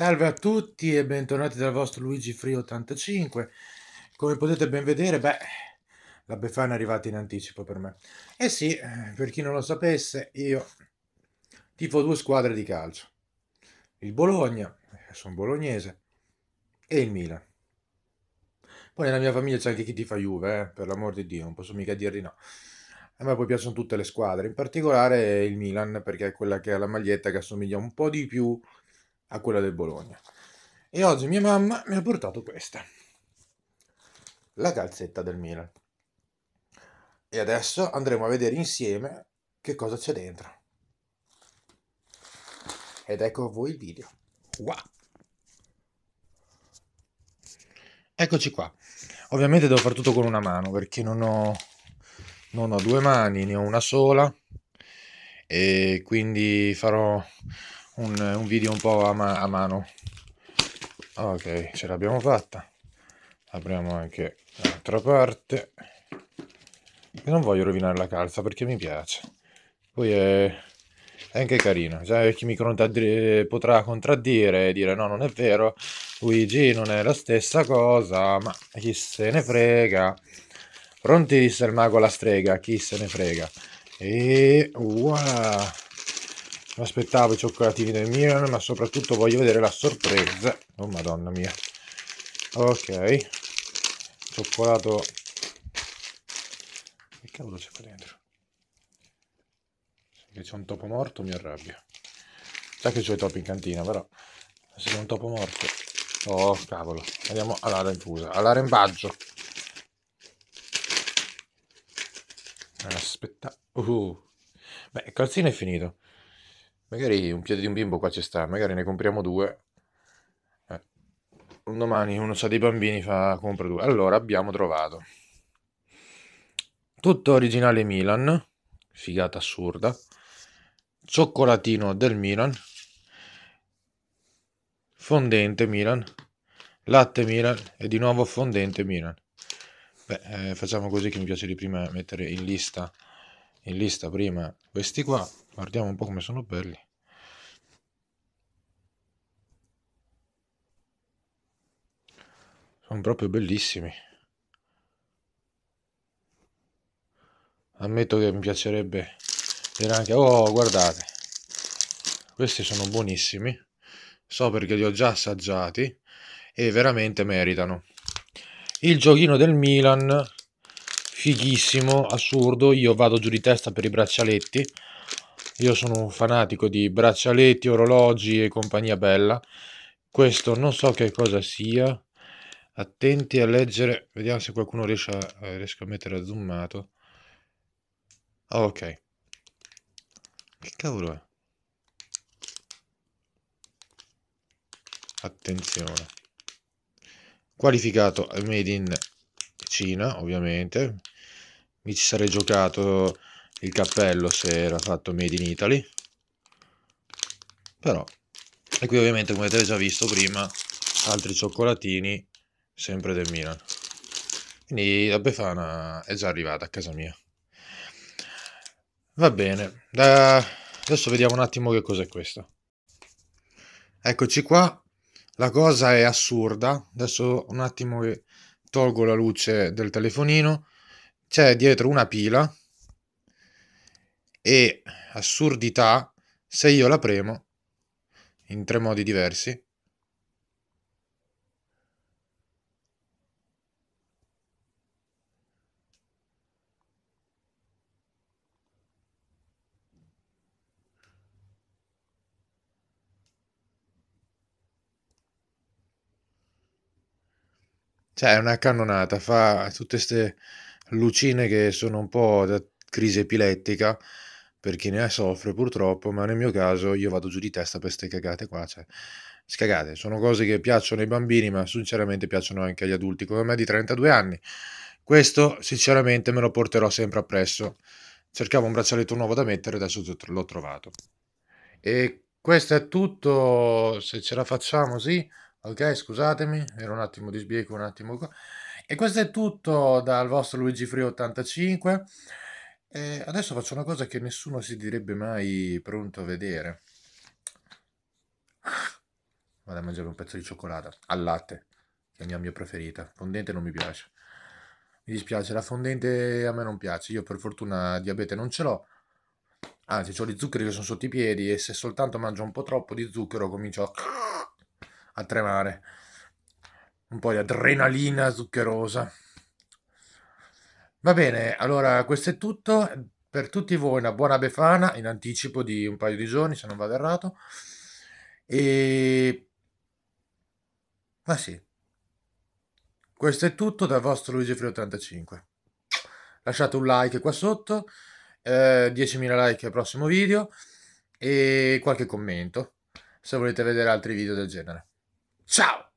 Salve a tutti e bentornati dal vostro Luigi Free 85. Come potete ben vedere, beh, la Befana è arrivata in anticipo per me. Eh sì, eh, per chi non lo sapesse, io tifo due squadre di calcio. Il Bologna, eh, sono bolognese, e il Milan. Poi nella mia famiglia c'è anche chi tifa Juve, eh, per l'amor di Dio, non posso mica di no. A me poi piacciono tutte le squadre, in particolare il Milan, perché è quella che ha la maglietta che assomiglia un po' di più a a quella del Bologna. E oggi mia mamma mi ha portato questa, la calzetta del Milan. E adesso andremo a vedere insieme che cosa c'è dentro. Ed ecco a voi il video. Wow. Eccoci qua. Ovviamente devo fare tutto con una mano perché non ho, non ho due mani, ne ho una sola e quindi farò un, un video un po' a, ma a mano ok ce l'abbiamo fatta apriamo anche l'altra parte e non voglio rovinare la calza perché mi piace poi è, è anche carino cioè, chi mi potrà contraddire e dire no non è vero Luigi non è la stessa cosa ma chi se ne frega pronti disse il mago alla strega chi se ne frega e voilà aspettavo i cioccolatini del Milan ma soprattutto voglio vedere la sorpresa oh madonna mia ok cioccolato che cavolo c'è qua dentro se c'è un topo morto mi arrabbia. sa che c'ho i topi in cantina però se c'è un topo morto oh cavolo andiamo all'ara infusa all'arembaggio aspetta uh. beh il calzino è finito Magari un piede di un bimbo qua ci sta, magari ne compriamo due. Eh. Un domani uno sa dei bambini, fa compra due. Allora abbiamo trovato. Tutto originale Milan, figata assurda. Cioccolatino del Milan. Fondente Milan. Latte Milan e di nuovo fondente Milan. Beh, eh, facciamo così che mi piace di prima mettere in lista, in lista prima questi qua Guardiamo un po' come sono belli. Sono proprio bellissimi. Ammetto che mi piacerebbe dire anche... Oh, guardate. Questi sono buonissimi. So perché li ho già assaggiati e veramente meritano. Il giochino del Milan, fighissimo, assurdo. Io vado giù di testa per i braccialetti io sono un fanatico di braccialetti, orologi e compagnia bella. Questo non so che cosa sia. Attenti a leggere. Vediamo se qualcuno riesce a, eh, riesco a mettere a zoomato. Ah, ok. Che cavolo è? Attenzione. Qualificato made in Cina, ovviamente. Mi ci sarei giocato il cappello se era fatto made in Italy però e qui ovviamente come avete già visto prima altri cioccolatini sempre del Milan quindi la Befana è già arrivata a casa mia va bene da... adesso vediamo un attimo che cos'è questo eccoci qua la cosa è assurda adesso un attimo che tolgo la luce del telefonino c'è dietro una pila e assurdità se io la premo in tre modi diversi. Cioè, è una cannonata, fa tutte queste lucine che sono un po' da crisi epilettica per chi ne soffre purtroppo, ma nel mio caso io vado giù di testa per queste cagate qua, cioè scagate, sono cose che piacciono ai bambini, ma sinceramente piacciono anche agli adulti come me di 32 anni. Questo sinceramente me lo porterò sempre appresso. Cercavo un braccialetto nuovo da mettere, adesso l'ho trovato. E questo è tutto, se ce la facciamo, sì. Ok, scusatemi, era un attimo di sbieco, un attimo qua. E questo è tutto dal vostro Luigi Frio 85. E eh, adesso faccio una cosa che nessuno si direbbe mai pronto a vedere. Vado a mangiare un pezzo di cioccolata al latte, che è la mia preferita. Fondente non mi piace. Mi dispiace, la fondente a me non piace. Io per fortuna diabete non ce l'ho. Anzi, ho gli zuccheri che sono sotto i piedi e se soltanto mangio un po' troppo di zucchero comincio a, a tremare. Un po' di adrenalina zuccherosa. Va bene, allora questo è tutto. Per tutti voi una buona Befana in anticipo di un paio di giorni, se non vado errato. E... Ma sì, questo è tutto dal vostro Luigi Frio 85. Lasciate un like qua sotto, eh, 10.000 like al prossimo video e qualche commento se volete vedere altri video del genere. Ciao!